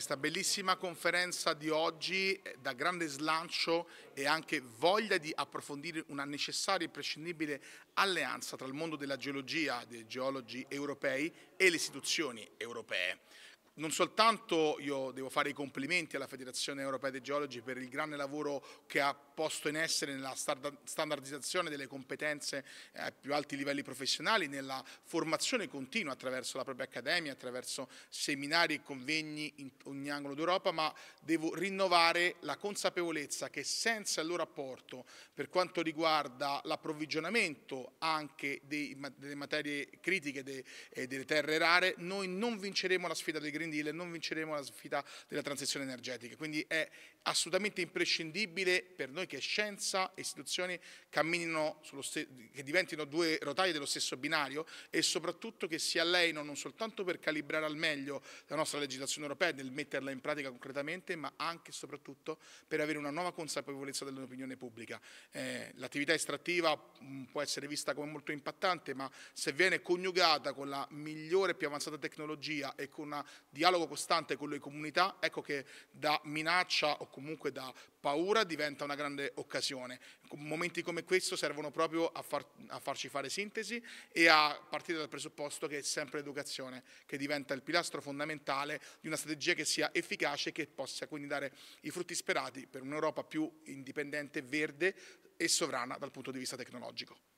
questa bellissima conferenza di oggi eh, da grande slancio e anche voglia di approfondire una necessaria e imprescindibile alleanza tra il mondo della geologia, dei geologi europei e le istituzioni europee non soltanto io devo fare i complimenti alla Federazione Europea dei Geologi per il grande lavoro che ha posto in essere nella standardizzazione delle competenze eh, ai più alti livelli professionali, nella formazione continua attraverso la propria accademia, attraverso seminari e convegni in ogni angolo d'Europa, ma devo rinnovare la consapevolezza che senza il loro apporto per quanto riguarda l'approvvigionamento anche dei, delle materie critiche de, eh, delle terre rare, noi non vinceremo la sfida del Green imprendibile, non vinceremo la sfida della transizione energetica. Quindi è assolutamente imprescindibile per noi che scienza e istituzioni camminino che diventino due rotaie dello stesso binario e soprattutto che si alleinano non soltanto per calibrare al meglio la nostra legislazione europea nel metterla in pratica concretamente, ma anche e soprattutto per avere una nuova consapevolezza dell'opinione pubblica. Eh, L'attività estrattiva mm, può essere vista come molto impattante, ma se viene coniugata con la migliore e più avanzata tecnologia e con una dialogo costante con le comunità, ecco che da minaccia o comunque da paura diventa una grande occasione. Momenti come questo servono proprio a, far, a farci fare sintesi e a partire dal presupposto che è sempre l'educazione che diventa il pilastro fondamentale di una strategia che sia efficace e che possa quindi dare i frutti sperati per un'Europa più indipendente, verde e sovrana dal punto di vista tecnologico.